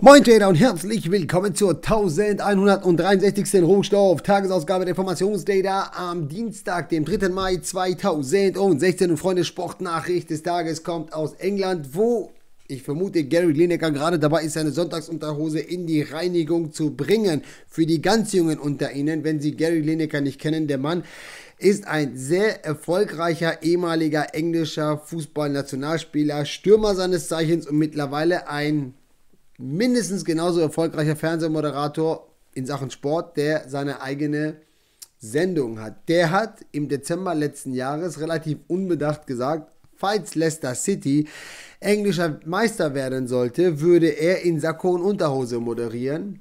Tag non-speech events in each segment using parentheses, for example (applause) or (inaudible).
Moin Trainer und herzlich willkommen zur 1163. Rohstoff Tagesausgabe der Informationsdata am Dienstag, dem 3. Mai 2016. Und Freunde, Sportnachricht des Tages kommt aus England, wo ich vermute, Gary Lineker gerade dabei ist, seine Sonntagsunterhose in die Reinigung zu bringen. Für die ganz Jungen unter Ihnen, wenn Sie Gary Lineker nicht kennen, der Mann ist ein sehr erfolgreicher ehemaliger englischer Fußballnationalspieler, Stürmer seines Zeichens und mittlerweile ein mindestens genauso erfolgreicher Fernsehmoderator in Sachen Sport, der seine eigene Sendung hat. Der hat im Dezember letzten Jahres relativ unbedacht gesagt, falls Leicester City englischer Meister werden sollte, würde er in Sakko und Unterhose moderieren.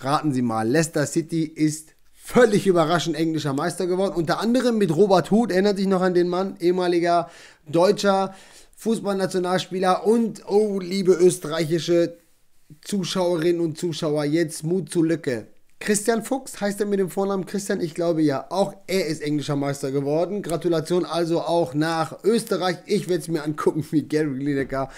Raten Sie mal, Leicester City ist völlig überraschend englischer Meister geworden. Unter anderem mit Robert Huth, erinnert sich noch an den Mann, ehemaliger deutscher Fußballnationalspieler und, oh, liebe österreichische Zuschauerinnen und Zuschauer jetzt Mut zur Lücke. Christian Fuchs heißt er mit dem Vornamen Christian, ich glaube ja. Auch er ist englischer Meister geworden. Gratulation also auch nach Österreich. Ich werde es mir angucken, wie Gary Lineker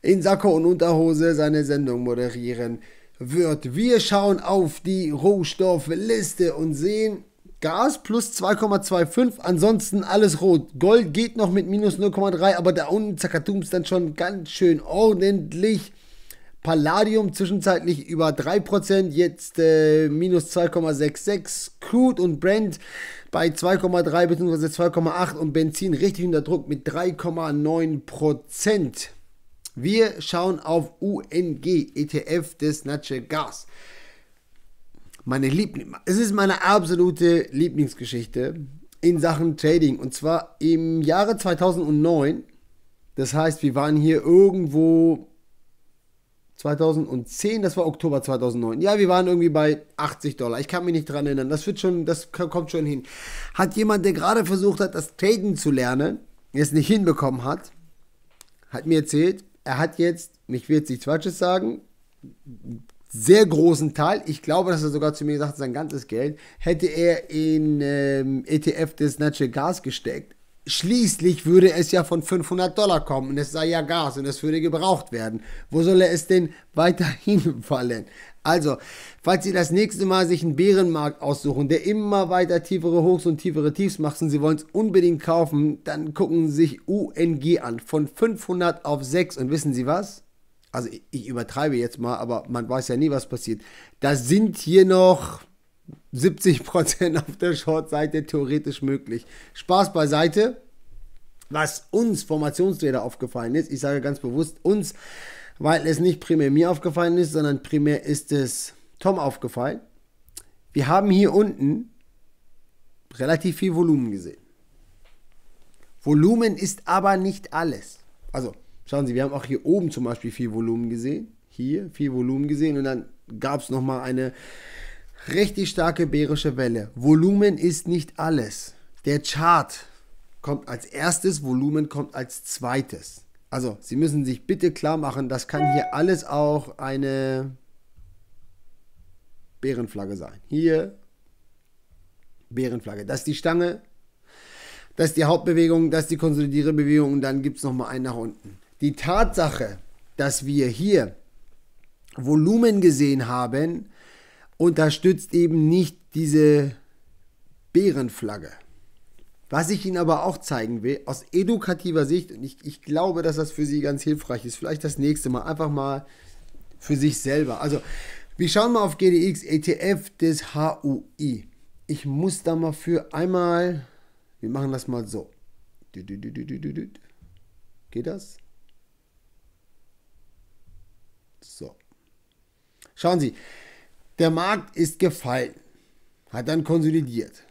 in Sacko und Unterhose seine Sendung moderieren wird. Wir schauen auf die Rohstoffliste und sehen Gas plus 2,25. Ansonsten alles rot. Gold geht noch mit minus 0,3, aber da unten zerkatums dann schon ganz schön ordentlich Palladium zwischenzeitlich über 3%, jetzt äh, minus 2,66. Crude und Brent bei 2,3 bzw. 2,8 und Benzin richtig unter Druck mit 3,9%. Wir schauen auf UNG, ETF des Natural Gas. Meine Liebling, es ist meine absolute Lieblingsgeschichte in Sachen Trading. Und zwar im Jahre 2009. Das heißt, wir waren hier irgendwo 2010, das war Oktober 2009. Ja, wir waren irgendwie bei 80 Dollar. Ich kann mich nicht dran erinnern. Das wird schon, das kommt schon hin. Hat jemand, der gerade versucht hat, das Traden zu lernen, es nicht hinbekommen hat, hat mir erzählt, er hat jetzt, mich wird nichts Falsches sagen, sehr großen Teil, ich glaube, dass er sogar zu mir gesagt hat, sein ganzes Geld hätte er in ähm, ETF des Natural Gas gesteckt Schließlich würde es ja von 500 Dollar kommen und es sei ja Gas und es würde gebraucht werden. Wo soll es denn weiterhin (laughs) fallen? Also, falls Sie das nächste Mal sich einen Bärenmarkt aussuchen, der immer weiter tiefere Hochs und tiefere Tiefs macht und Sie wollen es unbedingt kaufen, dann gucken Sie sich UNG an. Von 500 auf 6 und wissen Sie was? Also, ich übertreibe jetzt mal, aber man weiß ja nie, was passiert. Da sind hier noch 70% auf der Short-Seite theoretisch möglich. Spaß beiseite. Was uns Formationsräder aufgefallen ist, ich sage ganz bewusst uns, weil es nicht primär mir aufgefallen ist, sondern primär ist es Tom aufgefallen. Wir haben hier unten relativ viel Volumen gesehen. Volumen ist aber nicht alles. Also schauen Sie, wir haben auch hier oben zum Beispiel viel Volumen gesehen. Hier viel Volumen gesehen und dann gab es nochmal eine Richtig starke bärische Welle. Volumen ist nicht alles. Der Chart kommt als erstes, Volumen kommt als zweites. Also, Sie müssen sich bitte klar machen, das kann hier alles auch eine Bärenflagge sein. Hier Bärenflagge. Das ist die Stange, das ist die Hauptbewegung, das ist die konsolidierende Bewegung und dann gibt es nochmal einen nach unten. Die Tatsache, dass wir hier Volumen gesehen haben, unterstützt eben nicht diese Bärenflagge. Was ich Ihnen aber auch zeigen will, aus edukativer Sicht, und ich, ich glaube, dass das für Sie ganz hilfreich ist, vielleicht das nächste Mal einfach mal für sich selber. Also, wir schauen mal auf GDX, ETF des HUI. Ich muss da mal für einmal, wir machen das mal so. Geht das? So. Schauen Sie, der Markt ist gefallen, hat dann konsolidiert,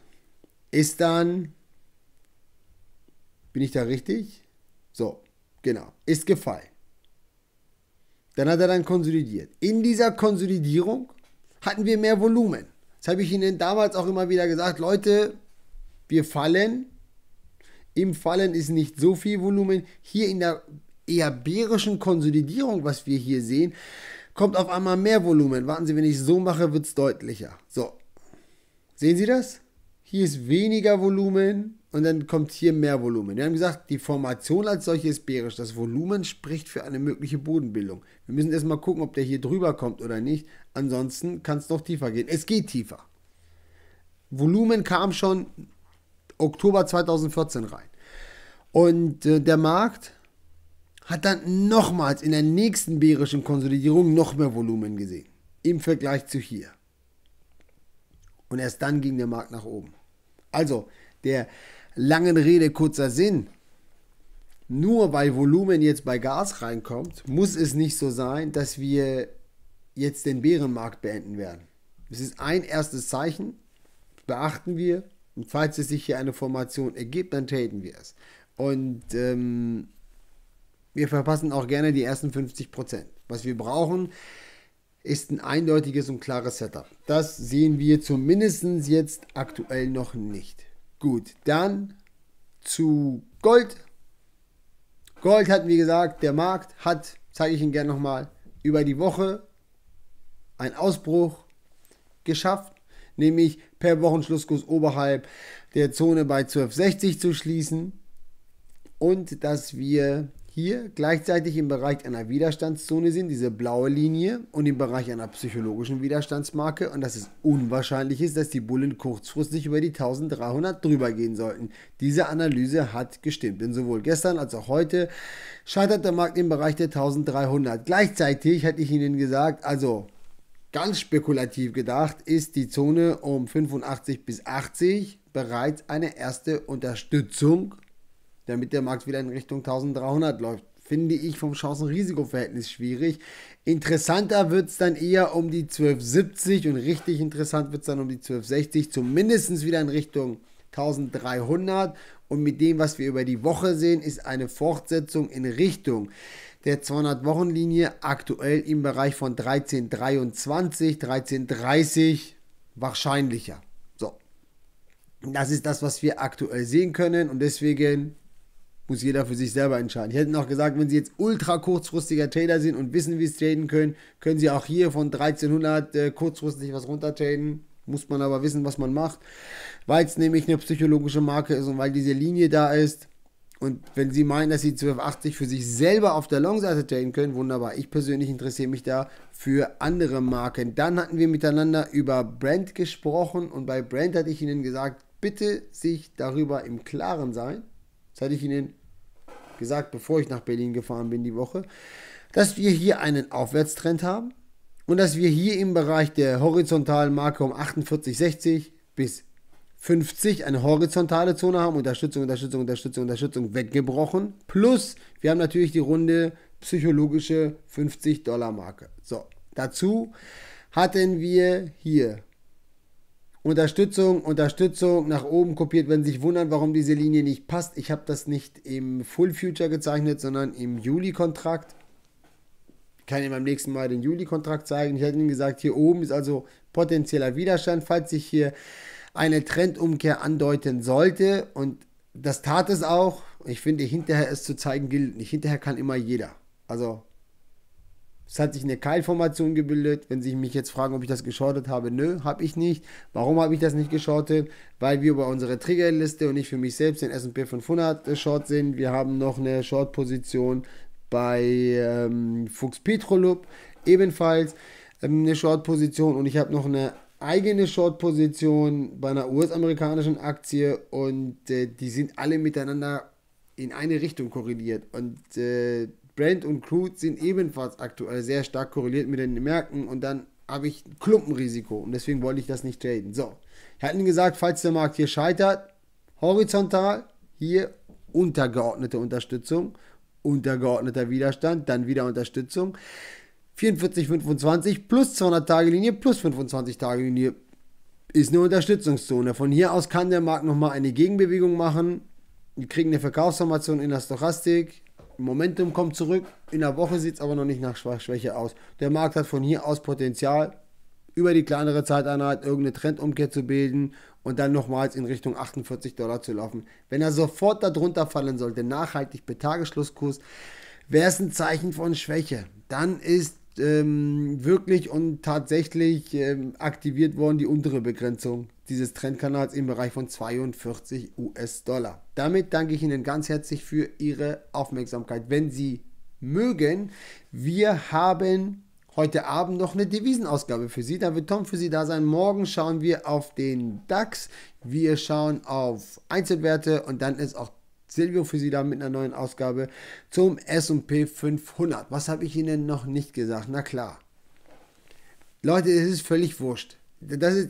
ist dann, bin ich da richtig? So, genau, ist gefallen. Dann hat er dann konsolidiert. In dieser Konsolidierung hatten wir mehr Volumen. Das habe ich Ihnen damals auch immer wieder gesagt, Leute, wir fallen. Im Fallen ist nicht so viel Volumen. Hier in der eher bärischen Konsolidierung, was wir hier sehen, kommt auf einmal mehr Volumen. Warten Sie, wenn ich so mache, wird es deutlicher. So. Sehen Sie das? Hier ist weniger Volumen und dann kommt hier mehr Volumen. Wir haben gesagt, die Formation als solche ist bärisch. Das Volumen spricht für eine mögliche Bodenbildung. Wir müssen erstmal gucken, ob der hier drüber kommt oder nicht. Ansonsten kann es noch tiefer gehen. Es geht tiefer. Volumen kam schon Oktober 2014 rein. Und äh, der Markt hat dann nochmals in der nächsten bärischen Konsolidierung noch mehr Volumen gesehen, im Vergleich zu hier. Und erst dann ging der Markt nach oben. Also, der langen Rede kurzer Sinn. Nur weil Volumen jetzt bei Gas reinkommt, muss es nicht so sein, dass wir jetzt den Bärenmarkt beenden werden. Es ist ein erstes Zeichen, beachten wir. Und falls es sich hier eine Formation ergibt, dann täten wir es. Und ähm, wir verpassen auch gerne die ersten 50 Prozent. Was wir brauchen, ist ein eindeutiges und klares Setup. Das sehen wir zumindest jetzt aktuell noch nicht. Gut, dann zu Gold. Gold hat, wie gesagt, der Markt hat, zeige ich Ihnen gerne nochmal, über die Woche einen Ausbruch geschafft, nämlich per Wochenschlusskurs oberhalb der Zone bei 1260 zu schließen und dass wir hier gleichzeitig im Bereich einer Widerstandszone sind, diese blaue Linie, und im Bereich einer psychologischen Widerstandsmarke und dass es unwahrscheinlich ist, dass die Bullen kurzfristig über die 1300 drüber gehen sollten. Diese Analyse hat gestimmt, denn sowohl gestern als auch heute scheitert der Markt im Bereich der 1300. Gleichzeitig hätte ich Ihnen gesagt, also ganz spekulativ gedacht, ist die Zone um 85 bis 80 bereits eine erste Unterstützung damit der Markt wieder in Richtung 1300 läuft. Finde ich vom Chancen-Risiko-Verhältnis schwierig. Interessanter wird es dann eher um die 1270 und richtig interessant wird es dann um die 1260, zumindest wieder in Richtung 1300. Und mit dem, was wir über die Woche sehen, ist eine Fortsetzung in Richtung der 200-Wochen-Linie aktuell im Bereich von 1323, 1330 wahrscheinlicher. So, das ist das, was wir aktuell sehen können und deswegen muss jeder für sich selber entscheiden. Ich hätte noch gesagt, wenn Sie jetzt ultra kurzfristiger Trader sind und wissen, wie Sie traden können, können Sie auch hier von 1300 äh, kurzfristig was runter traden. Muss man aber wissen, was man macht, weil es nämlich eine psychologische Marke ist und weil diese Linie da ist. Und wenn Sie meinen, dass Sie 1280 für sich selber auf der Long-Seite traden können, wunderbar. Ich persönlich interessiere mich da für andere Marken. Dann hatten wir miteinander über Brand gesprochen und bei Brand hatte ich Ihnen gesagt, bitte sich darüber im Klaren sein, das hatte ich Ihnen gesagt, bevor ich nach Berlin gefahren bin die Woche, dass wir hier einen Aufwärtstrend haben und dass wir hier im Bereich der horizontalen Marke um 48, 60 bis 50 eine horizontale Zone haben, Unterstützung, Unterstützung, Unterstützung, Unterstützung weggebrochen. Plus, wir haben natürlich die runde psychologische 50-Dollar-Marke. So, dazu hatten wir hier Unterstützung, Unterstützung nach oben kopiert, wenn Sie sich wundern, warum diese Linie nicht passt. Ich habe das nicht im Full Future gezeichnet, sondern im Juli-Kontrakt. Ich kann Ihnen beim nächsten Mal den Juli-Kontrakt zeigen. Ich hätte Ihnen gesagt, hier oben ist also potenzieller Widerstand, falls sich hier eine Trendumkehr andeuten sollte. Und das tat es auch. Ich finde, hinterher es zu zeigen gilt nicht. Hinterher kann immer jeder. Also es hat sich eine Keilformation gebildet. Wenn Sie mich jetzt fragen, ob ich das geschortet habe, nö, habe ich nicht. Warum habe ich das nicht geschortet? Weil wir über unsere Triggerliste und nicht für mich selbst den S&P 500 äh, Short sind. Wir haben noch eine Short-Position bei ähm, Fuchs Petrolub ebenfalls ähm, eine Short-Position und ich habe noch eine eigene Short-Position bei einer US-amerikanischen Aktie und äh, die sind alle miteinander in eine Richtung korreliert und äh, Brand und Crude sind ebenfalls aktuell sehr stark korreliert mit den Märkten und dann habe ich ein Klumpenrisiko und deswegen wollte ich das nicht traden. So, ich hatte gesagt, falls der Markt hier scheitert, horizontal hier untergeordnete Unterstützung, untergeordneter Widerstand, dann wieder Unterstützung. 44,25 plus 200 Tage Linie plus 25 Tage Linie ist eine Unterstützungszone. Von hier aus kann der Markt nochmal eine Gegenbewegung machen. Wir kriegen eine Verkaufsformation in der Stochastik. Momentum kommt zurück. In der Woche sieht es aber noch nicht nach Schwäche aus. Der Markt hat von hier aus Potenzial, über die kleinere Zeiteinheit irgendeine Trendumkehr zu bilden und dann nochmals in Richtung 48 Dollar zu laufen. Wenn er sofort darunter fallen sollte, nachhaltig bei Tagesschlusskurs, wäre es ein Zeichen von Schwäche. Dann ist ähm, wirklich und tatsächlich ähm, aktiviert worden die untere Begrenzung dieses Trendkanals im Bereich von 42 US-Dollar. Damit danke ich Ihnen ganz herzlich für Ihre Aufmerksamkeit. Wenn Sie mögen, wir haben heute Abend noch eine Devisenausgabe für Sie. Da wird Tom für Sie da sein. Morgen schauen wir auf den DAX. Wir schauen auf Einzelwerte und dann ist auch Silvio für Sie da mit einer neuen Ausgabe zum SP 500. Was habe ich Ihnen noch nicht gesagt? Na klar. Leute, es ist völlig wurscht. Das ist,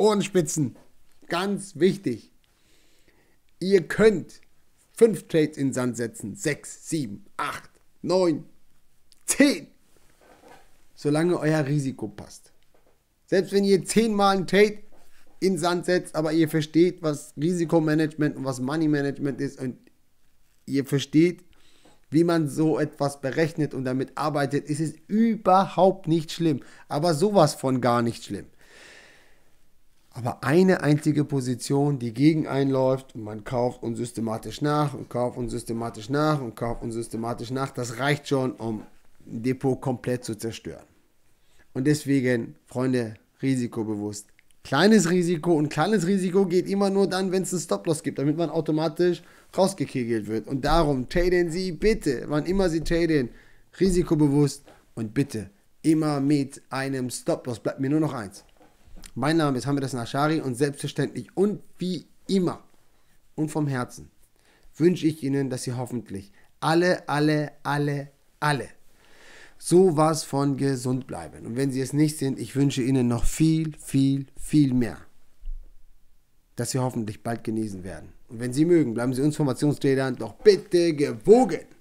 Ohrenspitzen. Ganz wichtig. Ihr könnt fünf Trades in den Sand setzen. Sechs, sieben, acht, neun, zehn. Solange euer Risiko passt. Selbst wenn ihr zehnmal einen Trade in den Sand setzt, aber ihr versteht, was Risikomanagement und was Money Management ist und ihr versteht, wie man so etwas berechnet und damit arbeitet, ist es überhaupt nicht schlimm. Aber sowas von gar nicht schlimm aber eine einzige Position, die gegen einläuft und man kauft und systematisch nach und kauft und systematisch nach und kauft und systematisch nach, das reicht schon, um ein Depot komplett zu zerstören. Und deswegen, Freunde, risikobewusst. Kleines Risiko und kleines Risiko geht immer nur dann, wenn es einen Stop-Loss gibt, damit man automatisch rausgekegelt wird. Und darum, traden Sie bitte, wann immer Sie traden, risikobewusst und bitte immer mit einem Stop-Loss. Bleibt mir nur noch eins. Mein Name ist Hamid Nashari und selbstverständlich und wie immer und vom Herzen wünsche ich Ihnen, dass Sie hoffentlich alle, alle, alle, alle sowas von gesund bleiben. Und wenn Sie es nicht sind, ich wünsche Ihnen noch viel, viel, viel mehr, dass Sie hoffentlich bald genesen werden. Und wenn Sie mögen, bleiben Sie uns Informationstätern doch bitte gewogen.